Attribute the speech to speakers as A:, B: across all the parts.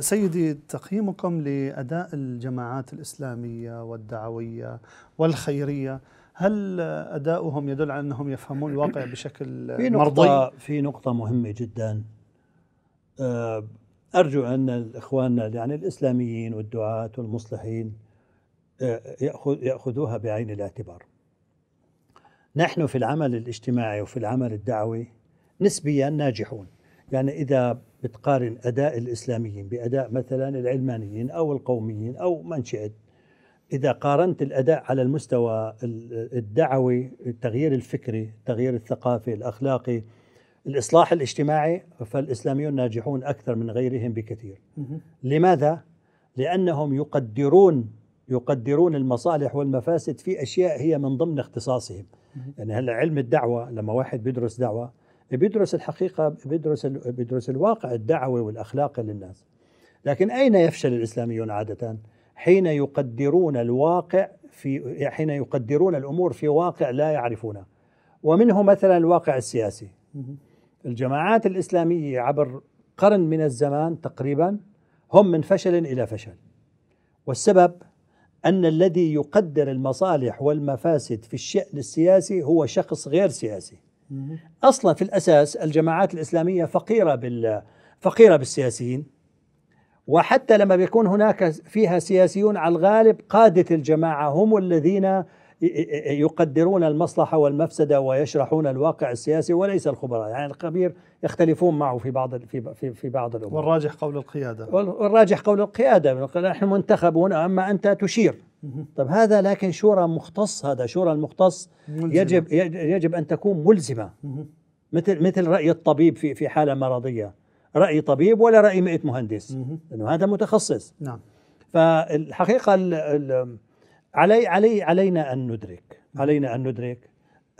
A: سيدي تقييمكم لأداء الجماعات الإسلامية والدعوية والخيرية هل أداؤهم يدل على أنهم يفهمون الواقع بشكل في نقطة مرضي؟ في نقطة مهمة جدا آه، أرجو أن الإخوان يعني الإسلاميين والدعاة والمصلحين آه، يأخذوها بعين الاعتبار نحن في العمل الاجتماعي وفي العمل الدعوي نسبيا ناجحون يعني إذا بتقارن أداء الإسلاميين بأداء مثلا العلمانيين أو القوميين أو من شئت إذا قارنت الأداء على المستوى الدعوي التغيير الفكري التغيير الثقافي الأخلاقي الإصلاح الاجتماعي فالإسلاميون ناجحون أكثر من غيرهم بكثير لماذا؟ لأنهم يقدرون يقدرون المصالح والمفاسد في أشياء هي من ضمن اختصاصهم يعني هلا علم الدعوة لما واحد بيدرس دعوة بيدرس الحقيقة بيدرس بيدرس الواقع الدعوي والأخلاقي للناس لكن أين يفشل الإسلاميون عادة؟ حين يقدرون الواقع في حين يقدرون الأمور في واقع لا يعرفونه ومنه مثلا الواقع السياسي الجماعات الإسلامية عبر قرن من الزمان تقريبا هم من فشل إلى فشل والسبب أن الذي يقدر المصالح والمفاسد في الشأن السياسي هو شخص غير سياسي اصلا في الاساس الجماعات الاسلاميه فقيره بال فقيره بالسياسيين وحتى لما بيكون هناك فيها سياسيون على الغالب قاده الجماعه هم الذين يقدرون المصلحة والمفسدة ويشرحون الواقع السياسي وليس الخبراء يعني الخبير يختلفون معه في بعض في في, في بعض الأمور والراجح قول القيادة والراجح قول القيادة نحن منتخبون أما أنت تشير طب هذا لكن شورى مختص هذا شورى المختص ملزمة. يجب يجب أن تكون ملزمة مثل مثل رأي الطبيب في في حالة مرضية رأي طبيب ولا رأي 100 مهندس لأنه هذا متخصص نعم فالحقيقة ال ال علي علي علينا ان ندرك علينا ان ندرك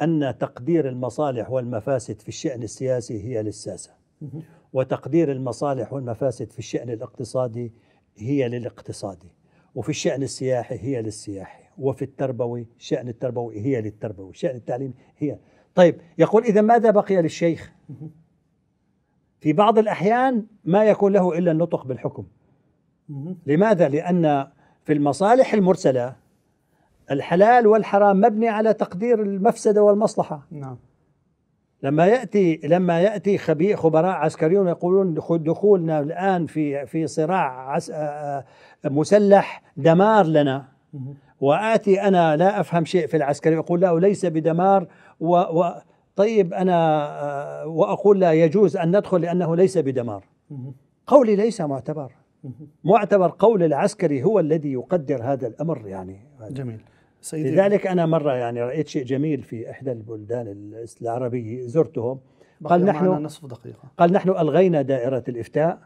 A: ان تقدير المصالح والمفاسد في الشان السياسي هي للساسه وتقدير المصالح والمفاسد في الشان الاقتصادي هي للاقتصادي وفي الشان السياحي هي للسياحي وفي التربوي شان التربوي هي للتربوي شان التعليم هي طيب يقول اذا ماذا بقي للشيخ في بعض الاحيان ما يكون له الا النطق بالحكم لماذا لان في المصالح المرسله الحلال والحرام مبني على تقدير المفسدة والمصلحة نعم لما يأتي لما يأتي خبراء عسكريون يقولون دخولنا الآن في في صراع مسلح دمار لنا وآتي أنا لا أفهم شيء في العسكري أقول لا ليس بدمار و, و طيب أنا وأقول لا يجوز أن ندخل لأنه ليس بدمار قولي ليس معتبر معتبر قول العسكري هو الذي يقدر هذا الأمر يعني جميل سيدي لذلك أنا مرة يعني رأيت شيء جميل في إحدى البلدان العربية زرتهم قال نحن نصف دقيقة قال نحن ألغينا دائرة الإفتاء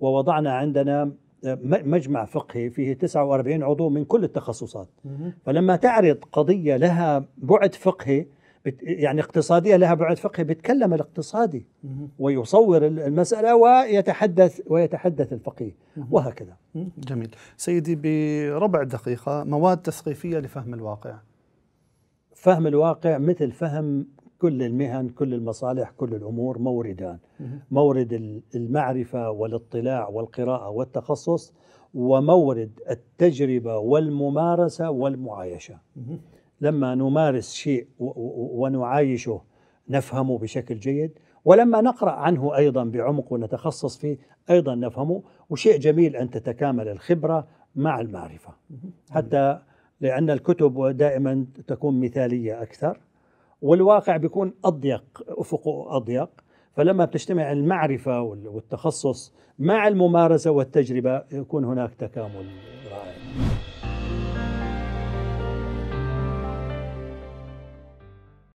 A: ووضعنا عندنا آه، مجمع فقهي فيه 49 عضو من كل التخصصات فلما تعرض قضية لها بعد فقهي بت يعني اقتصادية لها بعد فقهي بيتكلم الاقتصادي ويصور المسألة ويتحدث ويتحدث الفقيه وهكذا جميل سيدي بربع دقيقة مواد تثقيفية لفهم الواقع فهم الواقع مثل فهم كل المهن كل المصالح كل الأمور موردان مورد المعرفة والاطلاع والقراءة والتخصص ومورد التجربة والممارسة والمعايشة لما نمارس شيء ونعايشه نفهمه بشكل جيد ولما نقرأ عنه أيضا بعمق ونتخصص فيه أيضا نفهمه وشيء جميل أن تتكامل الخبرة مع المعرفة حتى لأن الكتب دائما تكون مثالية أكثر والواقع بيكون أضيق أفقه أضيق فلما بتجتمع المعرفة والتخصص مع الممارسة والتجربة يكون هناك تكامل